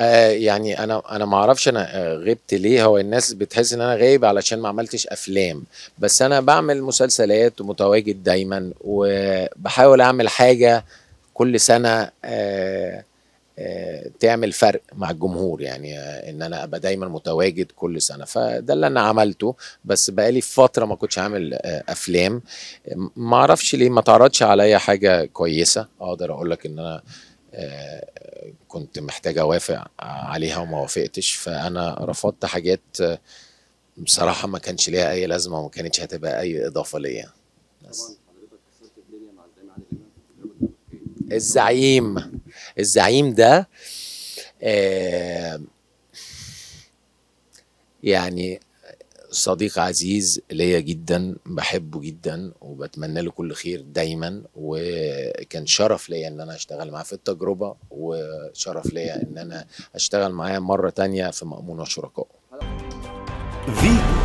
آه يعني انا انا ما اعرفش انا آه، غبت ليه هو الناس بتحس ان انا غايب علشان ما عملتش افلام بس انا بعمل مسلسلات ومتواجد دايما وبحاول اعمل حاجه كل سنه آه آه تعمل فرق مع الجمهور يعني آه، ان انا ابقى دايما متواجد كل سنه فده اللي انا عملته بس بقالي فتره ما كنتش عامل آه، افلام ما اعرفش ليه ما تعرضش عليا حاجه كويسه اقدر اقول لك ان انا كنت محتاج اوافق عليها وما وافقتش فانا رفضت حاجات بصراحه ما كانش ليها اي لازمه وما كانتش هتبقى اي اضافه ليا بس الزعيم الزعيم ده آه يعني صديق عزيز ليا جدا بحبه جدا وبتمنى له كل خير دايما وكان شرف ليا ان انا اشتغل معاه في التجربه وشرف ليا ان انا اشتغل معاه مره تانية في مأمون وشركائه